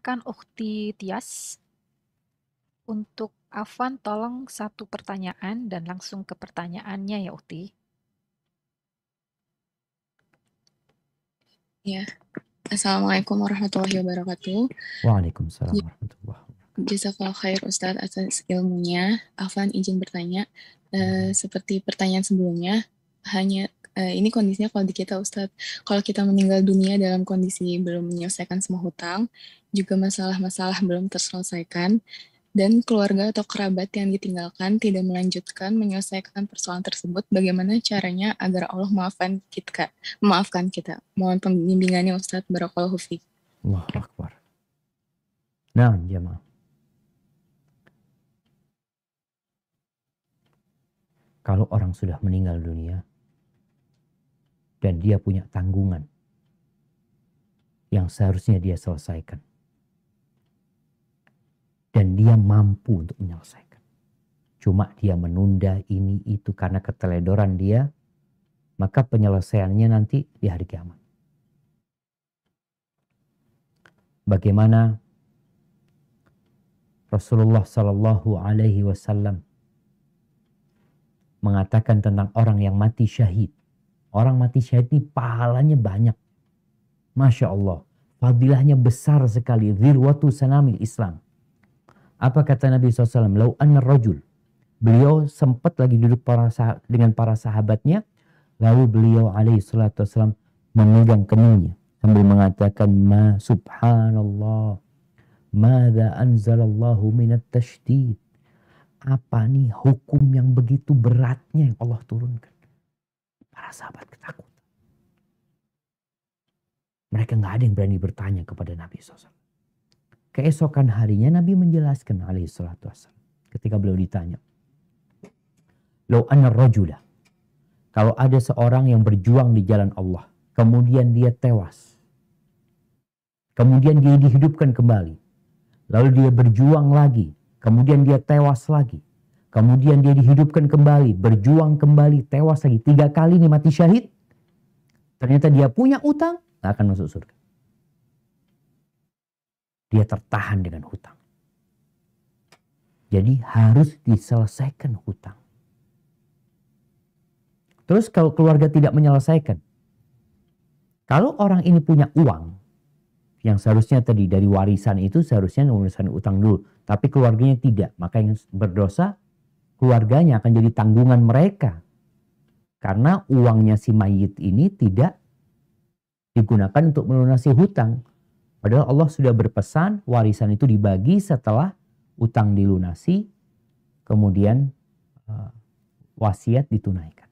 kan Ukti Tias untuk Afwan tolong satu pertanyaan dan langsung ke pertanyaannya ya Ukti. Ya. Assalamualaikum warahmatullahi wabarakatuh. Waalaikumsalam warahmatullahi wabarakatuh. Jazakallah khair Ustaz atas ilmunya. Afwan izin bertanya. Uh, seperti pertanyaan sebelumnya, hanya uh, ini kondisinya kalau di kita Ustadz, kalau kita meninggal dunia dalam kondisi belum menyelesaikan semua hutang, juga masalah-masalah belum terselesaikan, dan keluarga atau kerabat yang ditinggalkan tidak melanjutkan menyelesaikan persoalan tersebut, bagaimana caranya agar Allah maafkan kita? Maafkan kita. Mohon pembimbingannya Ustadz Barakallahu Fiqh. Allah Akbar. Nah, jemaah. Iya, Kalau orang sudah meninggal dunia dan dia punya tanggungan yang seharusnya dia selesaikan dan dia mampu untuk menyelesaikan. Cuma dia menunda ini itu karena keteledoran dia, maka penyelesaiannya nanti di hari kiamat. Bagaimana Rasulullah Shallallahu Alaihi Wasallam mengatakan tentang orang yang mati syahid. Orang mati syahid ini pahalanya banyak. Masya Allah. Fadilahnya besar sekali. Zirwatu sanamil Islam apa kata Nabi SAW? Lau an rajul. Beliau sempat lagi duduk para dengan para sahabatnya. Lalu beliau alaihi salatu wasalam memegang keningnya sambil mengatakan ma subhanallah Mada anzalallahu minat tashdid. Apa nih hukum yang begitu beratnya yang Allah turunkan? Para sahabat ketakutan. Mereka nggak ada yang berani bertanya kepada Nabi SAW keesokan harinya Nabi menjelaskan alaihi salatu wassalam. Ketika beliau ditanya. Lau anna rajula. Kalau ada seorang yang berjuang di jalan Allah. Kemudian dia tewas. Kemudian dia dihidupkan kembali. Lalu dia berjuang lagi. Kemudian dia tewas lagi. Kemudian dia dihidupkan kembali, berjuang kembali, tewas lagi. Tiga kali nih mati syahid. Ternyata dia punya utang, gak akan masuk surga dia tertahan dengan hutang. Jadi harus diselesaikan hutang. Terus kalau keluarga tidak menyelesaikan, kalau orang ini punya uang yang seharusnya tadi dari warisan itu seharusnya urusan utang dulu, tapi keluarganya tidak, maka yang berdosa keluarganya akan jadi tanggungan mereka karena uangnya si mayit ini tidak digunakan untuk melunasi hutang. Padahal Allah sudah berpesan warisan itu dibagi setelah utang dilunasi, kemudian uh, wasiat ditunaikan.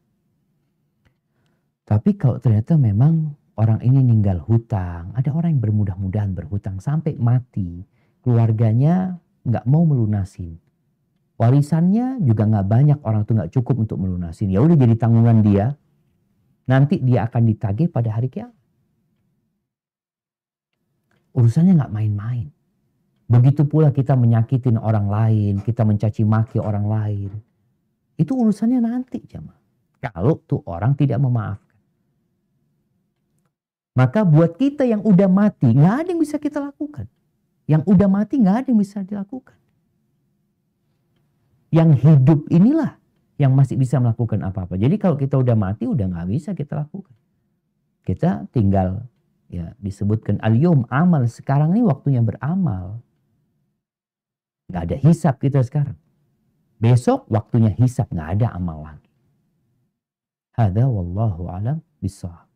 Tapi kalau ternyata memang orang ini ninggal hutang, ada orang yang bermudah-mudahan berhutang sampai mati, keluarganya nggak mau melunasin, warisannya juga nggak banyak orang itu nggak cukup untuk melunasin. Ya udah jadi tanggungan dia. Nanti dia akan ditagih pada hari kiamat urusannya nggak main-main. Begitu pula kita menyakitin orang lain, kita mencaci maki orang lain. Itu urusannya nanti jemaah. Kalau tuh orang tidak memaafkan. Maka buat kita yang udah mati, nggak ada yang bisa kita lakukan. Yang udah mati nggak ada yang bisa dilakukan. Yang hidup inilah yang masih bisa melakukan apa-apa. Jadi kalau kita udah mati, udah nggak bisa kita lakukan. Kita tinggal ya disebutkan al amal sekarang ini waktunya beramal nggak ada hisap kita sekarang besok waktunya hisap nggak ada amal lagi hada wallahu alam bisawab